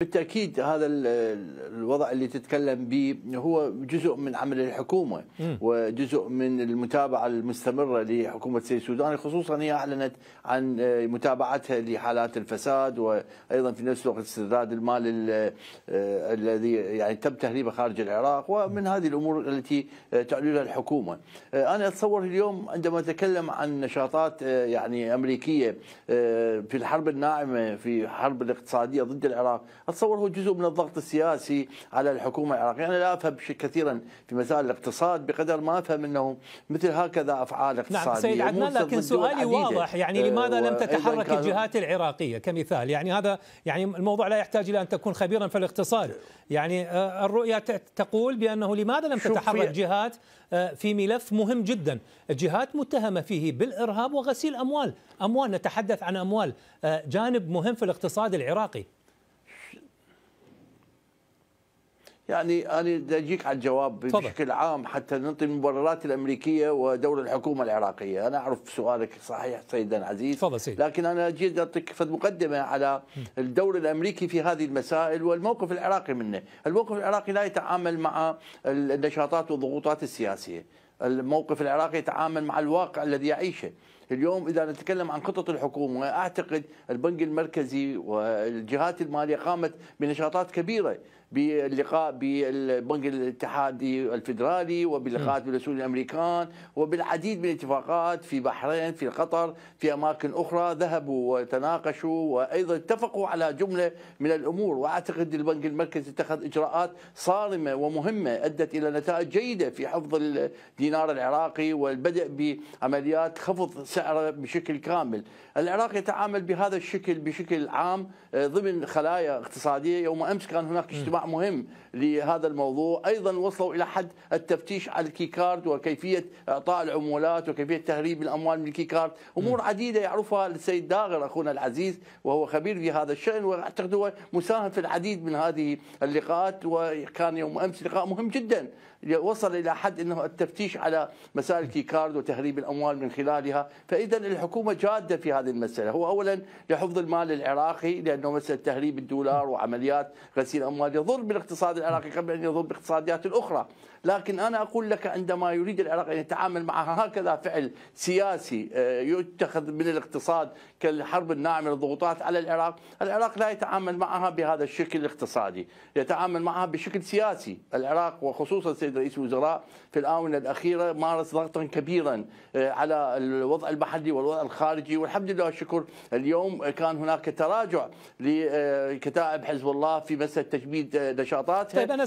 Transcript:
بالتاكيد هذا الوضع اللي تتكلم به هو جزء من عمل الحكومه وجزء من المتابعه المستمره لحكومه السيد السوداني خصوصا هي اعلنت عن آه، متابعتها لحالات الفساد وايضا في نفس الوقت استرداد المال آه، الذي يعني تم تهريبه خارج العراق ومن هذه الامور التي آه، تعلنها الحكومه. انا اتصور اليوم عندما اتكلم عن نشاطات يعني امريكيه في الحرب الناعمه في الحرب الاقتصاديه ضد العراق اتصور هو جزء من الضغط السياسي على الحكومه العراقيه، انا يعني لا افهم كثيرا في مسائل الاقتصاد بقدر ما افهم انه مثل هكذا افعال نعم، اقتصاديه نعم سيد عدنان لكن سؤالي واضح يعني لماذا لم تتحرك الجهات العراقيه كمثال يعني هذا يعني الموضوع لا يحتاج الى ان تكون خبيرا في الاقتصاد، يعني آه، الرؤيه تقول بانه لماذا لم تتحرك جهات آه، في ملف مهم جدا جهات متهمة فيه بالإرهاب وغسيل أموال أموال نتحدث عن أموال آه، جانب مهم في الاقتصاد العراقي يعني انا بدي اجيك على الجواب بشكل عام حتى نعطي المبررات الامريكيه ودور الحكومه العراقيه، انا اعرف سؤالك صحيح سيدا عزيز تفضل سيد. لكن انا جيت اعطيك فد مقدمه على الدور الامريكي في هذه المسائل والموقف العراقي منه، الموقف العراقي لا يتعامل مع النشاطات والضغوطات السياسيه، الموقف العراقي يتعامل مع الواقع الذي يعيشه، اليوم إذا نتكلم عن خطط الحكومة أعتقد البنك المركزي والجهات المالية قامت بنشاطات كبيرة باللقاء بالبنك الاتحادي الفدرالي وباللقاءات بالرسول الامريكان وبالعديد من الاتفاقات في بحرين في قطر في اماكن اخرى ذهبوا وتناقشوا وايضا اتفقوا على جمله من الامور واعتقد البنك المركزي اتخذ اجراءات صارمه ومهمه ادت الى نتائج جيده في حفظ الدينار العراقي والبدء بعمليات خفض سعره بشكل كامل العراق يتعامل بهذا الشكل بشكل عام آه، ضمن خلايا اقتصادية يوم أمس كان هناك اجتماع مهم لهذا الموضوع أيضا وصلوا إلى حد التفتيش على الكيكارد وكيفية إعطاء العمولات وكيفية تهريب الأموال من الكيكارد أمور عديدة يعرفها السيد داغر أخونا العزيز وهو خبير في هذا الشأن وأعتقد هو مساهم في العديد من هذه اللقاءات وكان يوم أمس لقاء مهم جدا وصل إلى حد أنه التفتيش على مسائل الكيكارد وتهريب الأموال من خلالها فإذا الحكومة جادة في هذه المسألة هو أولا لحفظ المال العراقي لأنه مسألة تهريب الدولار وعمليات غسيل أموال يضر بالاقتصاد العراقي قبل أن يضر بالاقتصاديات الأخرى لكن أنا أقول لك عندما يريد العراق أن يتعامل معها هكذا فعل سياسي آه، يتخذ من الاقتصاد كالحرب الناعمة للضغوطات على العراق العراق لا يتعامل معها بهذا الشكل الاقتصادي يتعامل معها بشكل سياسي العراق وخصوصا سيد رئيس الوزراء في الآونة الأخيرة مارس ضغطا كبيرا آه، على الوضع المحلي والوضع الخارجي والحمد لله والشكر اليوم كان هناك تراجع لكتائب حزب الله في مسألة تجميد نشاطاتها طيب،